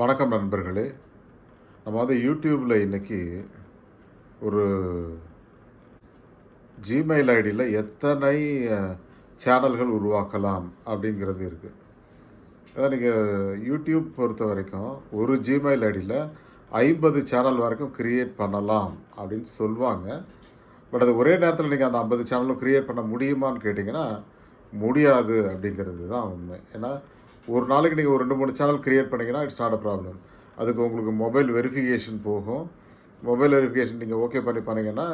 வணக்கம் நண்பர்களே நம்ம வந்து யூடியூப்பில் இன்றைக்கி ஒரு ஜிமெயில் ஐடியில் எத்தனை சேனல்கள் உருவாக்கலாம் அப்படிங்கிறது இருக்குது அதான் நீங்கள் யூடியூப் பொறுத்த வரைக்கும் ஒரு ஜிமெயில் ஐடியில் ஐம்பது சேனல் வரைக்கும் க்ரியேட் பண்ணலாம் அப்படின்னு சொல்லுவாங்க பட் அது ஒரே நேரத்தில் நீங்கள் அந்த ஐம்பது சேனலும் க்ரியேட் பண்ண முடியுமான்னு கேட்டிங்கன்னா முடியாது அப்படிங்கிறது தான் உண்மை ஏன்னா ஒரு நாளைக்கு நீங்கள் ஒரு ரெண்டு மூணு சேனல் க்ரியேட் பண்ணிங்கன்னா இட்ஸ் நாட் அ ப்ராப்ளம் அதுக்கு உங்களுக்கு மொபைல் வெரிஃபிகேஷன் போகும் மொபைல் வெரிஃபிகேஷன் நீங்கள் ஓகே பண்ணி பண்ணிங்கன்னா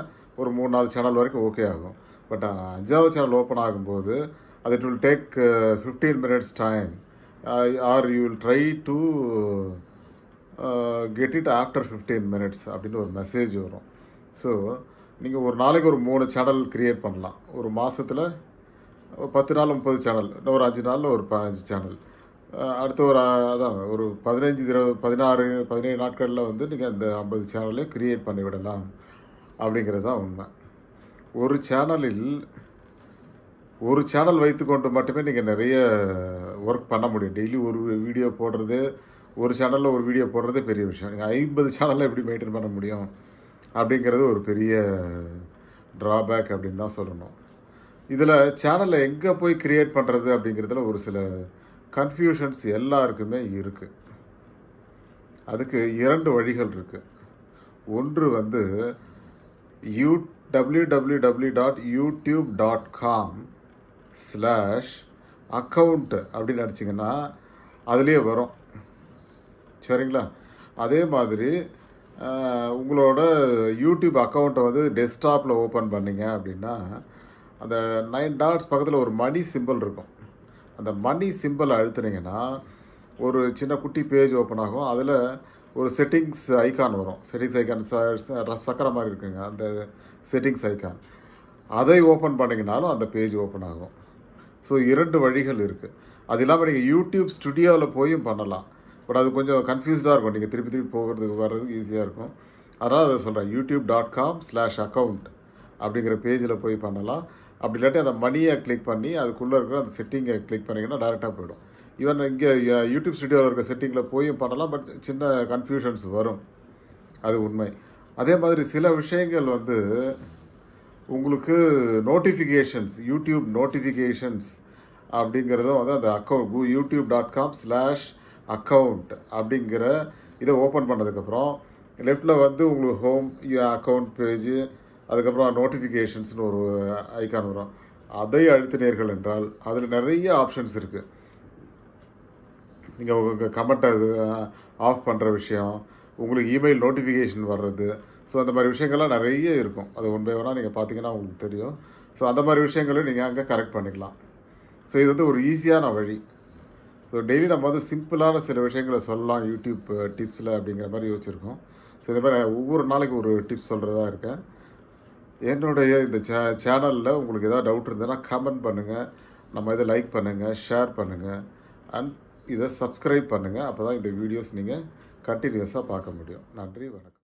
ஒரு மூணு நாலு சேனல் வரைக்கும் ஓகே ஆகும் பட் அஞ்சாவது சேனல் ஓப்பன் ஆகும்போது அது it will take fifteen minutes time or you will try to get it after fifteen minutes அப்படின்னு ஒரு மெசேஜ் வரும் ஸோ நீங்கள் ஒரு நாளைக்கு ஒரு மூணு சேனல் க்ரியேட் பண்ணலாம் ஒரு மாதத்தில் பத்து நாள் முப்பது சேனல் ஒரு அஞ்சு நாளில் ஒரு பதினஞ்சு சேனல் அடுத்த ஒரு அதான் ஒரு பதினஞ்சு திரு பதினாறு பதினேழு நாட்களில் வந்து நீங்கள் அந்த ஐம்பது சேனலையும் க்ரியேட் பண்ணிவிடலாம் அப்படிங்கிறது தான் உண்மை ஒரு சேனலில் ஒரு சேனல் வைத்துக்கொண்டு மட்டுமே நீங்கள் நிறைய ஒர்க் பண்ண முடியும் டெய்லி ஒரு வீடியோ போடுறது ஒரு சேனலில் ஒரு வீடியோ போடுறதே பெரிய விஷயம் நீங்கள் ஐம்பது சேனலில் எப்படி மெயின்டைன் பண்ண முடியும் அப்படிங்கிறது ஒரு பெரிய ட்ராபேக் அப்படின்னு தான் சொல்லணும் இதில் சேனலை எங்கே போய் க்ரியேட் பண்ணுறது அப்படிங்கிறதுல ஒரு சில கன்ஃபியூஷன்ஸ் எல்லாருக்குமே இருக்குது அதுக்கு இரண்டு வழிகள் இருக்குது ஒன்று வந்து you W W W dot YouTube dot com slash account அப்படின்னு நினச்சிங்கன்னா அதுலேயே வரும் சரிங்களா அதே மாதிரி உங்களோட யூடியூப் அக்கௌண்ட்டை வந்து டெஸ்க்டாப்பில் ஓப்பன் பண்ணிங்க அப்படின்னா அந்த நைன் டாட்ஸ் பக்கத்தில் ஒரு மணி சிம்பிள் இருக்கும் அந்த மணி சிம்பிளை அழுத்துனீங்கன்னா ஒரு சின்ன குட்டி பேஜ் ஓப்பன் ஆகும் அதில் ஒரு செட்டிங்ஸ் ஐக்கான் வரும் செட்டிங்ஸ் ஐக்கான் சக்கர மாதிரி இருக்குங்க அந்த செட்டிங்ஸ் ஐக்கான் அதை ஓப்பன் பண்ணிங்கனாலும் அந்த பேஜ் ஓப்பன் ஆகும் ஸோ இரண்டு வழிகள் இருக்குது அது இல்லாமல் நீங்கள் யூடியூப் ஸ்டுடியோவில் போயும் பண்ணலாம் பட் அது கொஞ்சம் கன்ஃபியூஸ்டாக இருக்கும் நீங்கள் திருப்பி திருப்பி போகிறதுக்கு வர்றதுக்கு ஈஸியாக இருக்கும் அதனால் அதை சொல்கிறேன் YouTube dot com slash account அப்படிங்கிற பேஜில் போய் பண்ணலாம் அப்படி இல்லாட்டி அந்த மணியை கிளிக் பண்ணி அதுக்குள்ளே இருக்கிற அந்த செட்டிங்கை கிளிக் பண்ணிங்கன்னா டேரெக்டாக போயிடும் ஈவன் இங்கே யூடியூப் ஸ்டுடியோவில் இருக்க செட்டிங்கில் போயும் பண்ணலாம் பட் சின்ன கன்ஃபியூஷன்ஸ் வரும் அது உண்மை அதே மாதிரி சில விஷயங்கள் வந்து உங்களுக்கு நோட்டிஃபிகேஷன்ஸ் யூடியூப் நோட்டிஃபிகேஷன்ஸ் அப்படிங்கிறதும் வந்து அந்த account YouTube dot com slash account அப்படிங்கிற இதை ஓப்பன் பண்ணதுக்கப்புறம் லெஃப்டில் வந்து உங்களுக்கு ஹோம் அக்கௌண்ட் பேஜு அதுக்கப்புறம் நோட்டிஃபிகேஷன்ஸ்னு ஒரு ஐக்கான் வரும் அதை அழுத்தினீர்கள் என்றால் அதில் நிறைய ஆப்ஷன்ஸ் இருக்குது நீங்கள் உங்கள் கமெண்ட்டை ஆஃப் பண்ணுற விஷயம் உங்களுக்கு இமெயில் நோட்டிஃபிகேஷன் வர்றது ஸோ அந்த மாதிரி விஷயங்கள்லாம் நிறைய இருக்கும் அது பை ஒன்றா நீங்கள் பார்த்தீங்கன்னா உங்களுக்கு தெரியும் ஸோ அந்த மாதிரி விஷயங்களையும் நீங்கள் அங்கே கரெக்ட் பண்ணிக்கலாம் ஸோ இது வந்து ஒரு ஈஸியான வழி ஸோ டெய்லி நம்ம வந்து சிம்பிளான சில விஷயங்களை சொல்லலாம் யூடியூப் டிப்ஸில் அப்படிங்கிற மாதிரி யோசிச்சிருக்கோம் ஸோ இதே மாதிரி ஒவ்வொரு நாளைக்கு ஒரு டிப்ஸ் சொல்கிறதா இருக்கேன் என்னுடைய இந்த சே சேனலில் உங்களுக்கு எதாவது டவுட் இருந்ததுன்னா கமெண்ட் பண்ணுங்கள் நம்ம இதை லைக் பண்ணுங்கள் ஷேர் பண்ணுங்கள் அண்ட் இதை சப்ஸ்கிரைப் பண்ணுங்கள் அப்போ தான் இந்த வீடியோஸ் நீங்கள் கண்டினியூஸாக பார்க்க முடியும் நன்றி வணக்கம்